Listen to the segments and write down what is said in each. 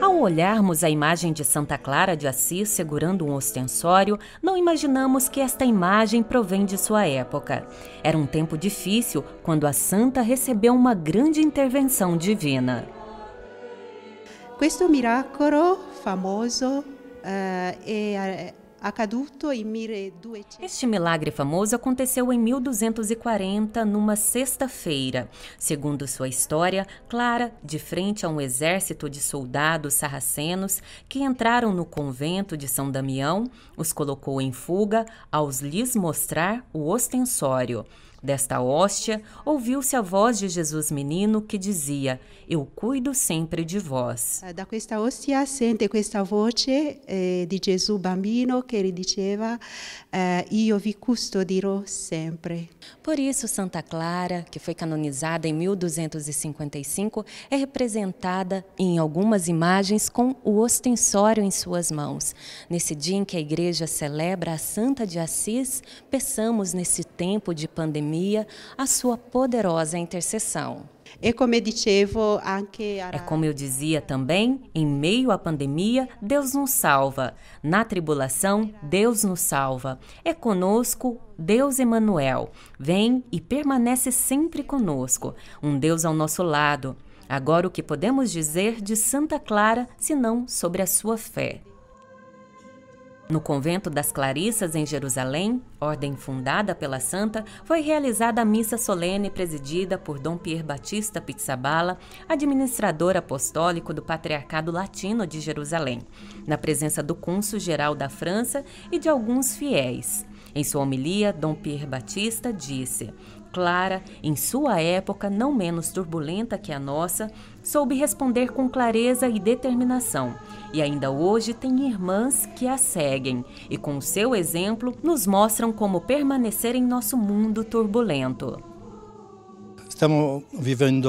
Ao olharmos a imagem de Santa Clara de Assis segurando um ostensório, não imaginamos que esta imagem provém de sua época. Era um tempo difícil quando a santa recebeu uma grande intervenção divina. Este miracolo famoso uh, é este milagre famoso aconteceu em 1240, numa sexta-feira. Segundo sua história, Clara, de frente a um exército de soldados sarracenos que entraram no convento de São Damião, os colocou em fuga aos lhes mostrar o ostensório. Desta hóstia, ouviu-se a voz de Jesus menino que dizia: Eu cuido sempre de vós. Eh, da questa hóstia sente questa voce eh, di Gesù bambino che lhe diceva: eh, Io vi custodirò sempre. Por isso, Santa Clara, que foi canonizada em 1255, é representada em algumas imagens com o ostensório em suas mãos. Nesse dia em que a igreja celebra a Santa de Assis, peçamos nesse tempo de pandemia pandemia, a sua poderosa intercessão. É como eu dizia também, em meio à pandemia, Deus nos salva. Na tribulação, Deus nos salva. É conosco Deus Emanuel. Vem e permanece sempre conosco, um Deus ao nosso lado. Agora o que podemos dizer de Santa Clara, senão sobre a sua fé? No convento das Clarissas, em Jerusalém, ordem fundada pela Santa, foi realizada a missa solene presidida por Dom Pierre Batista Pizzabala, administrador apostólico do Patriarcado Latino de Jerusalém, na presença do cônsul-geral da França e de alguns fiéis. Em sua homilia, Dom Pierre Batista disse: Clara, em sua época não menos turbulenta que a nossa, soube responder com clareza e determinação e ainda hoje tem irmãs que a seguem e, com o seu exemplo, nos mostram como permanecer em nosso mundo turbulento. Estamos vivendo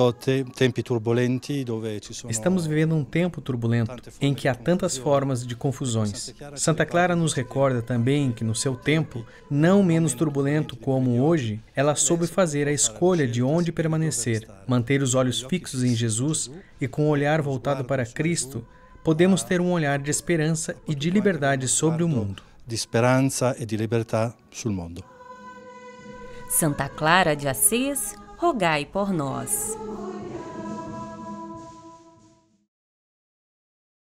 Estamos vivendo um tempo turbulento em que há tantas formas de confusões. Santa Clara nos recorda também que no seu tempo, não menos turbulento como hoje, ela soube fazer a escolha de onde permanecer, manter os olhos fixos em Jesus e com o olhar voltado para Cristo, podemos ter um olhar de esperança e de liberdade sobre o mundo. De esperança e de liberdade sul mundo. Santa Clara de Assis, rogai por nós.